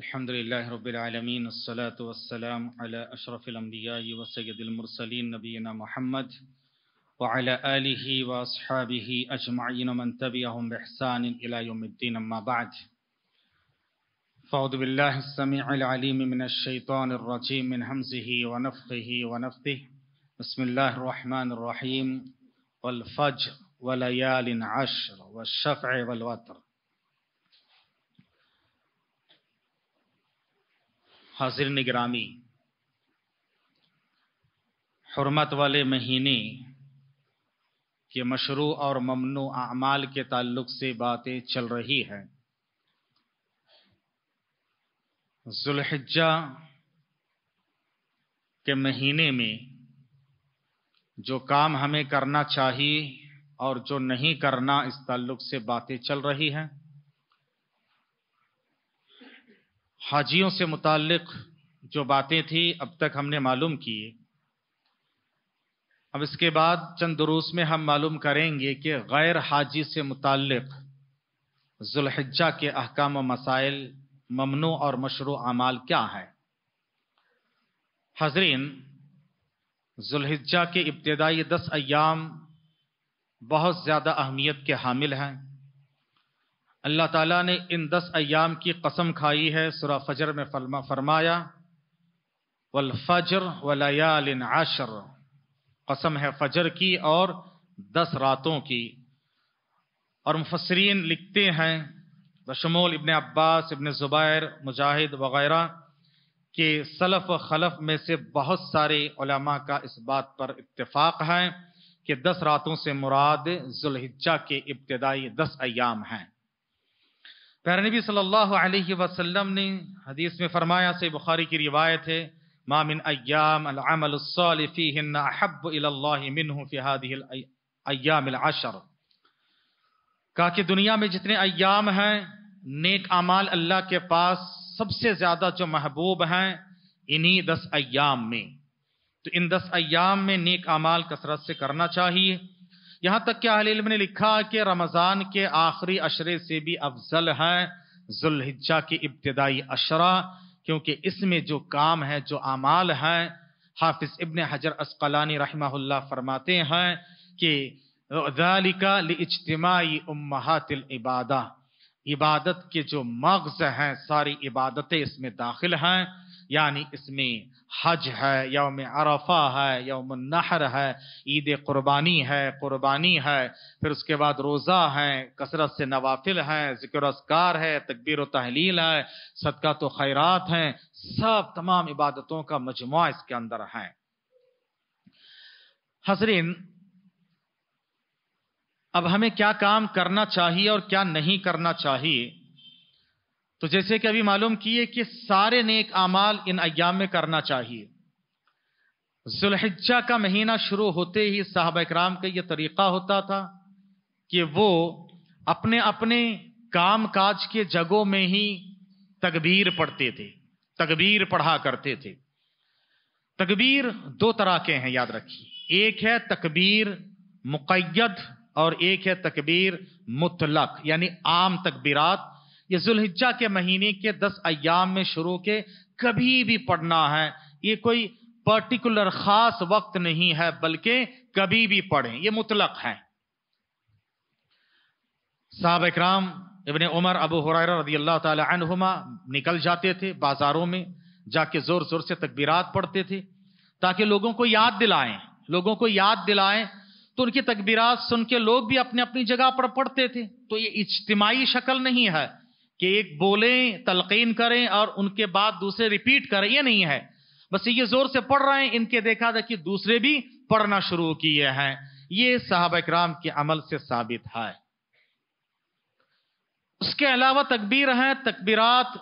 الحمد لله رب العالمين الصلاة والسلام على أشرف الأنبياء وسيد المرسلين نبينا محمد وعلى آله وأصحابه أجمعين ومن تبعهم بإحسان إلى يوم الدين أما بعد فأعوذ بالله السميع العليم من الشيطان الرجيم من همزه ونفخه ونفثه بسم الله الرحمن الرحيم والفجر وليال عشر والشفع والوتر حاضر نگرامی حرمت والے مہینے کے مشروع اور ممنوع اعمال کے تعلق سے باتیں چل رہی ہیں ذوالحجہ کے مہینے میں جو کام ہمیں کرنا چاہیے اور جو نہیں کرنا اس تعلق سے باتیں چل رہی ہیں حاجیوں سے متعلق جو باتیں تھیں اب تک ہم نے معلوم کی اب اس کے بعد چند دروس میں ہم معلوم کریں گے کہ غیر حاجی سے متعلق ذلحجہ کے احکام و مسائل ممنوع اور مشروع اعمال کیا ہیں حضرین ذلحجہ کے ابتدائی دس ایام بہت زیادہ اہمیت کے حامل ہیں اللہ تعالیٰ نے ان دس ایام کی قسم کھائی ہے سورہ فجر میں فرمایا والفجر ولیال عشر قسم ہے فجر کی اور دس راتوں کی اور مفسرین لکھتے ہیں بشمول ابن عباس ابن زبیر مجاہد وغیرہ کہ صلف و خلف میں سے بہت سارے علماء کا اس بات پر اتفاق ہے کہ دس راتوں سے مراد ذوالحجہ کے ابتدائی دس ایام ہیں پیر نبی صلی اللہ علیہ وسلم نے حدیث میں فرمایا سے بخاری کی روایت ہے کہا کہ دنیا میں جتنے ایام ہیں نیک اعمال اللہ کے پاس سب سے زیادہ جو محبوب ہیں انہی دس ایام میں تو ان دس ایام میں نیک اعمال کثرت سے کرنا چاہیے یہاں تک کہ علم نے لکھا کہ رمضان کے آخری اشرے سے بھی افضل ہے ذوالحجہ کے ابتدائی اشرہ کیونکہ اس میں جو کام ہے جو اعمال ہیں حافظ ابن حجر اسقلانی رحمہ اللہ فرماتے ہیں کہ اجتماعی امہات العبادہ عبادت کے جو مغز ہیں ساری عبادتیں اس میں داخل ہیں یعنی اس میں حج ہے یوم عرفہ ہے یوم النحر ہے عید قربانی ہے قربانی ہے پھر اس کے بعد روزہ ہے کثرت سے نوافل ہے ذکر اذکار ہے تکبیر و تحلیل ہے صدقات و خیرات ہیں سب تمام عبادتوں کا مجموعہ اس کے اندر ہے حضرین اب ہمیں کیا کام کرنا چاہیے اور کیا نہیں کرنا چاہیے تو جیسے کہ ابھی معلوم کیے کہ سارے نیک اعمال ان ایام میں کرنا چاہیے ذوالحجہ کا مہینہ شروع ہوتے ہی صحابہ اکرام کا یہ طریقہ ہوتا تھا کہ وہ اپنے اپنے کام کاج کے جگہوں میں ہی تقبیر پڑھتے تھے تقبیر پڑھا کرتے تھے تقبیر دو طرح کے ہیں یاد رکھیے ایک ہے تقبیر مقید اور ایک ہے تقبیر مطلق یعنی عام تقبیرات یہ ذوالحجہ کے مہینے کے دس ایام میں شروع کے کبھی بھی پڑھنا ہے یہ کوئی پرٹیکولر خاص وقت نہیں ہے بلکہ کبھی بھی پڑھیں یہ مطلق ہے صاحب اکرام ابن عمر ابو رضی اللہ تعالی عنہما نکل جاتے تھے بازاروں میں جا کے زور زور سے تکبیرات پڑھتے تھے تاکہ لوگوں کو یاد دلائیں لوگوں کو یاد دلائیں تو ان کی تکبیرات سن کے لوگ بھی اپنے اپنی جگہ پر پڑھتے تھے تو یہ اجتماعی شکل نہیں ہے کہ ایک بولیں تلقین کریں اور ان کے بعد دوسرے ریپیٹ کریں یہ نہیں ہے بس یہ زور سے پڑھ رہے ہیں ان کے دیکھا تھا کہ دوسرے بھی پڑھنا شروع کیے ہیں یہ صحابہ اکرام کے عمل سے ثابت ہے اس کے علاوہ تکبیر ہیں تکبیرات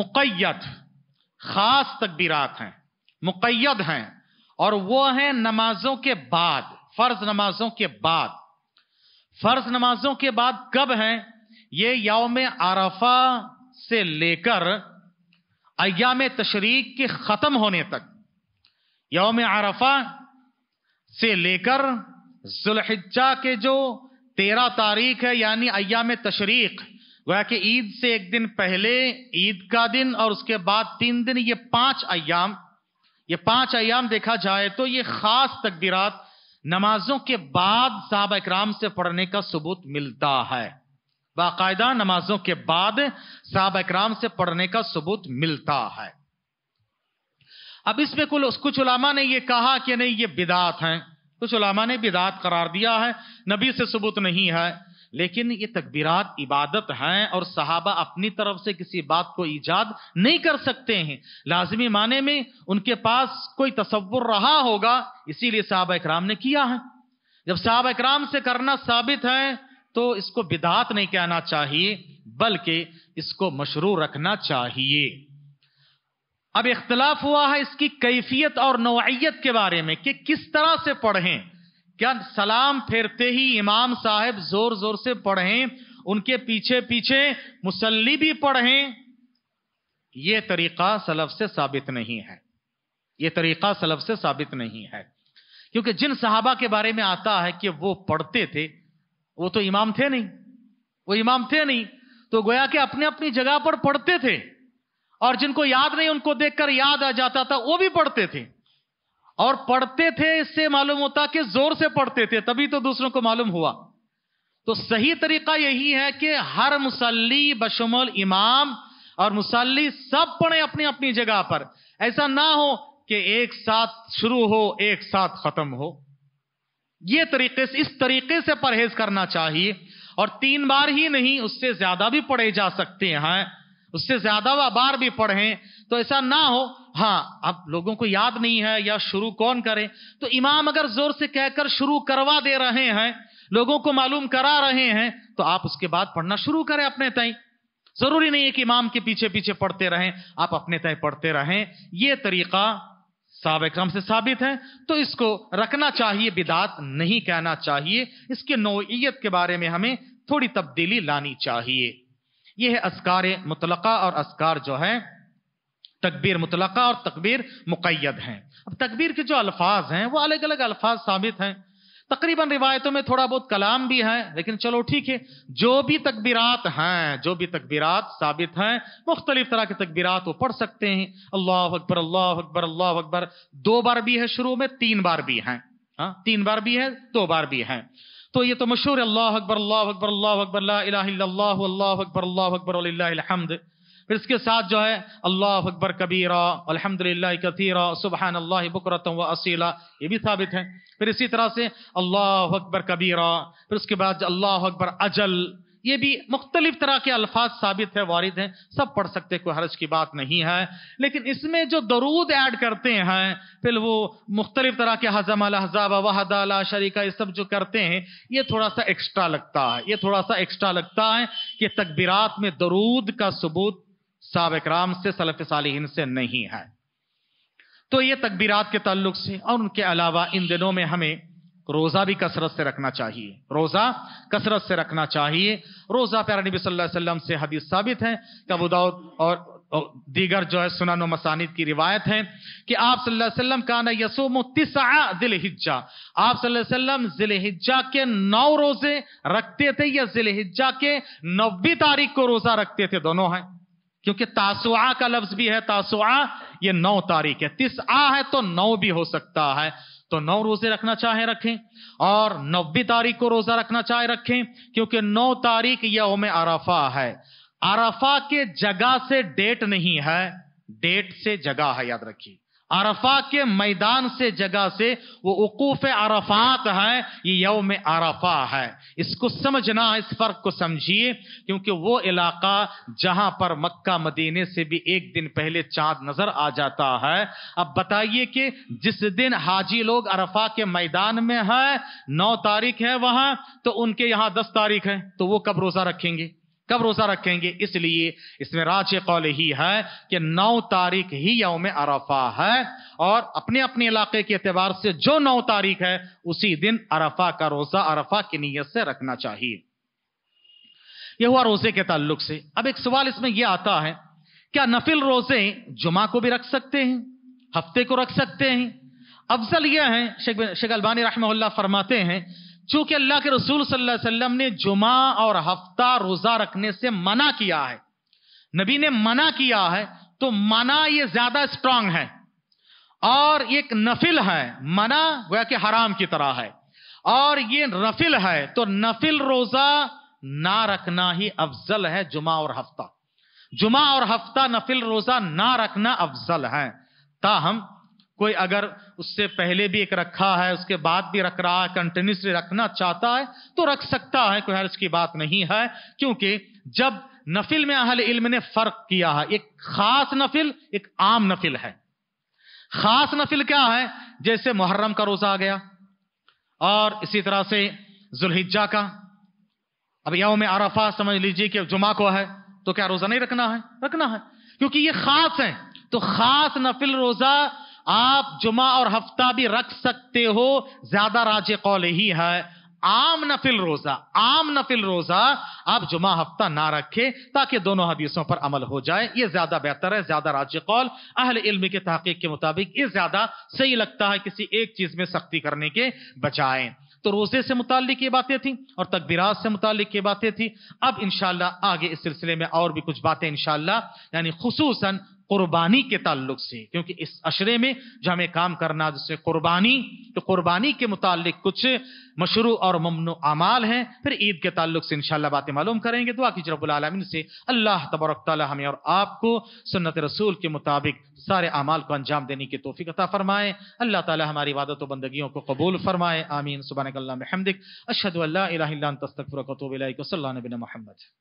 مقید خاص تکبیرات ہیں مقید ہیں اور وہ ہیں نمازوں کے بعد فرض نمازوں کے بعد فرض نمازوں کے بعد کب ہیں یہ یوم عرفہ سے لے کر ایام تشریق کے ختم ہونے تک یوم عرفہ سے لے کر ذوالحجہ کے جو تیرہ تاریخ ہے یعنی ایام تشریق گویا کہ عید سے ایک دن پہلے عید کا دن اور اس کے بعد تین دن یہ پانچ ایام یہ پانچ ایام دیکھا جائے تو یہ خاص تقبیرات نمازوں کے بعد صحابہ اکرام سے پڑھنے کا ثبوت ملتا ہے باقاعدہ نمازوں کے بعد صحابہ اکرام سے پڑھنے کا ثبوت ملتا ہے اب اس میں کل کچھ علماء نے یہ کہا کہ نہیں یہ بدات ہیں کچھ علامہ نے بدات قرار دیا ہے نبی سے ثبوت نہیں ہے لیکن یہ تکبیرات عبادت ہیں اور صحابہ اپنی طرف سے کسی بات کو ایجاد نہیں کر سکتے ہیں لازمی معنی میں ان کے پاس کوئی تصور رہا ہوگا اسی لیے صحابہ اکرام نے کیا ہے جب صحابہ اکرام سے کرنا ثابت ہے تو اس کو بدات نہیں کہنا چاہیے بلکہ اس کو مشروع رکھنا چاہیے اب اختلاف ہوا ہے اس کی کیفیت اور نوعیت کے بارے میں کہ کس طرح سے پڑھیں کیا سلام پھیرتے ہی امام صاحب زور زور سے پڑھیں ان کے پیچھے پیچھے مسلی بھی پڑھیں یہ طریقہ سلف سے ثابت نہیں ہے یہ طریقہ سلف سے ثابت نہیں ہے کیونکہ جن صحابہ کے بارے میں آتا ہے کہ وہ پڑھتے تھے وہ تو امام تھے نہیں وہ امام تھے نہیں تو گویا کہ اپنے اپنی جگہ پر پڑھتے تھے اور جن کو یاد نہیں ان کو دیکھ کر یاد آ جاتا تھا وہ بھی پڑھتے تھے اور پڑھتے تھے اس سے معلوم ہوتا کہ زور سے پڑھتے تھے تبھی تو دوسروں کو معلوم ہوا تو صحیح طریقہ یہی ہے کہ ہر مسلی بشمل امام اور مسلی سب پڑھے اپنی اپنی جگہ پر ایسا نہ ہو کہ ایک ساتھ شروع ہو ایک ساتھ ختم ہو یہ طریقے سے اس طریقے سے پرہیز کرنا چاہیے اور تین بار ہی نہیں اس سے زیادہ بھی پڑھے جا سکتے ہیں اس سے زیادہ بار بھی پڑھیں تو ایسا نہ ہو ہاں اب لوگوں کو یاد نہیں ہے یا شروع کون کرے تو امام اگر زور سے کہہ کر شروع کروا دے رہے ہیں لوگوں کو معلوم کرا رہے ہیں تو آپ اس کے بعد پڑھنا شروع کریں اپنے ضروری نہیں ہے کہ امام کے پیچھے پیچھے پڑھتے رہیں آپ اپنے پڑھتے رہیں یہ طریقہ صحابہ اکرام سے ثابت ہے تو اس کو رکھنا چاہیے بدات نہیں کہنا چاہیے اس کی نوعیت کے بارے میں ہمیں تھوڑی تبدیلی لانی چاہیے یہ ہے اسکار مطلقہ اور اسکار جو ہے تکبیر مطلقہ اور تکبیر مقید ہیں اب تکبیر کے جو الفاظ ہیں وہ الگ الگ الفاظ ثابت ہیں تقریباً روایتوں میں تھوڑا بہت کلام بھی ہے لیکن چلو ٹھیک ہے جو بھی تکبیرات ہیں جو بھی تکبیرات ثابت ہیں مختلف طرح کے تکبیرات وہ پڑھ سکتے ہیں اللہ اکبر اللہ اکبر اللہ اکبر دو بار بھی ہے شروع میں تین بار بھی ہیں ہاں تین بار بھی ہے دو بار بھی ہیں تو یہ تو مشہور ہے اللہ اکبر اللہ اکبر اللہ اکبر اللہ اللہ اکبر اللہ اکبر الحمد پھر اس کے ساتھ جو ہے اللہ اکبر کبیرہ الحمد للہ کبھی سبحان اللہ بکرتم و اصیلہ یہ بھی ثابت ہے پھر اسی طرح سے اللہ اکبر کبیرہ پھر اس کے بعد اللہ اکبر اجل یہ بھی مختلف طرح کے الفاظ ثابت ہے وارد ہیں سب پڑھ سکتے کوئی حرج کی بات نہیں ہے لیکن اس میں جو درود ایڈ کرتے ہیں پھر وہ مختلف طرح کے حضم الحضاب وحد اللہ شریکہ یہ سب جو کرتے ہیں یہ تھوڑا سا ایکسٹرا لگتا ہے یہ تھوڑا سا ایکسٹرا لگتا ہے کہ تکبیرات میں درود کا ثبوت سابق رام سے نہیں ہے تو یہ تکبیرات کے تعلق سے اور ان کے علاوہ ان دنوں میں ہمیں روزہ بھی کثرت سے رکھنا چاہیے روزہ کثرت سے رکھنا چاہیے روزہ پیارا نبی صلی اللہ علیہ وسلم سے حدیث ثابت ہے اور دیگر جو ہے سنن و مسانید کی روایت ہے کہ آپ صلی اللہ علیہ وسلم کا نا نہ یسوما آپ صلی اللہ علیہ وسلم ذلجا کے نو روزے رکھتے تھے یا ذیل کے نوی تاریخ کو روزہ رکھتے تھے دونوں ہیں کیونکہ تاسوعہ کا لفظ بھی ہے تاسوعہ یہ نو تاریخ ہے تیس آ ہے تو نو بھی ہو سکتا ہے تو نو روزے رکھنا چاہے رکھیں اور نوی تاریخ کو روزہ رکھنا چاہے رکھیں کیونکہ نو تاریخ یوم عرفہ ہے عرفہ کے جگہ سے ڈیٹ نہیں ہے ڈیٹ سے جگہ ہے یاد رکھیے عرفہ کے میدان سے جگہ سے وہ اقوف عرفات ہے یہ یوم عرفہ ہے اس کو سمجھنا اس فرق کو سمجھیے کیونکہ وہ علاقہ جہاں پر مکہ مدینے سے بھی ایک دن پہلے چاند نظر آ جاتا ہے اب بتائیے کہ جس دن حاجی لوگ عرفہ کے میدان میں ہے نو تاریخ ہے وہاں تو ان کے یہاں دس تاریخ ہے تو وہ کب روزہ رکھیں گے کب روزہ رکھیں گے اس لیے اس میں راج قول ہی ہے کہ نو تاریخ ہی یوم ہے اور اپنے اپنے علاقے کے اعتبار سے جو نو تاریخ ہے اسی دن کا روزہ کی نیت سے رکھنا چاہیے یہ ہوا روزے کے تعلق سے اب ایک سوال اس میں یہ آتا ہے کیا نفل روزے جمعہ کو بھی رکھ سکتے ہیں ہفتے کو رکھ سکتے ہیں افضل یہ ہے شیخ البانی رحمہ اللہ فرماتے ہیں چونکہ اللہ کے رسول صلی اللہ علیہ وسلم نے جمعہ اور ہفتہ روزہ رکھنے سے منع کیا ہے نبی نے منع کیا ہے تو منع یہ زیادہ اسٹرانگ ہے اور ایک نفل ہے منع گویا کہ حرام کی طرح ہے اور یہ نفل ہے تو نفل روزہ نہ رکھنا ہی افضل ہے جمعہ اور ہفتہ جمعہ اور ہفتہ نفل روزہ نہ رکھنا افضل ہے تاہم کوئی اگر اس سے پہلے بھی ایک رکھا ہے اس کے بعد بھی رکھ رہا ہے کنٹینیوسلی رکھنا چاہتا ہے تو رکھ سکتا ہے کوئی حرج کی بات نہیں ہے کیونکہ جب نفل میں اہل علم نے فرق کیا ہے ایک خاص نفل ایک عام نفل ہے خاص نفل کیا ہے جیسے محرم کا روزہ آ گیا اور اسی طرح سے ذوالحجہ کا اب یوم عرفہ سمجھ لیجیے کہ جمعہ کو ہے تو کیا روزہ نہیں رکھنا ہے رکھنا ہے کیونکہ یہ خاص ہیں تو خاص نفل روزہ آپ جمعہ اور ہفتہ بھی رکھ سکتے ہو زیادہ راج قول ہی ہے عام نفل روزہ عام نفل روزہ آپ جمعہ ہفتہ نہ رکھے تاکہ دونوں حدیثوں پر عمل ہو جائے یہ زیادہ بہتر ہے زیادہ راج قول اہل علم کے تحقیق کے مطابق یہ زیادہ صحیح لگتا ہے کسی ایک چیز میں سختی کرنے کے بجائے تو روزے سے متعلق یہ باتیں تھیں اور تکبیرات سے متعلق یہ باتیں تھیں اب انشاءاللہ آگے اس سلسلے میں اور بھی کچھ باتیں انشاءاللہ یعنی خصوصاً قربانی کے تعلق سے کیونکہ اس اشرے میں جو ہمیں کام کرنا قربانی تو قربانی کے متعلق کچھ مشروع اور ممنوع اعمال ہیں پھر عید کے تعلق سے انشاءاللہ باتیں معلوم کریں گے دعا رب العالمین سے اللہ تبارک تعالی ہمیں اور آپ کو سنت رسول کے مطابق سارے اعمال کو انجام دینے کی عطا فرمائے اللہ تعالی ہماری عبادت و بندگیوں کو قبول فرمائے آمین سبحانک اللہ اللہ محمدک الہ الا صلی اللہ علیہ محمد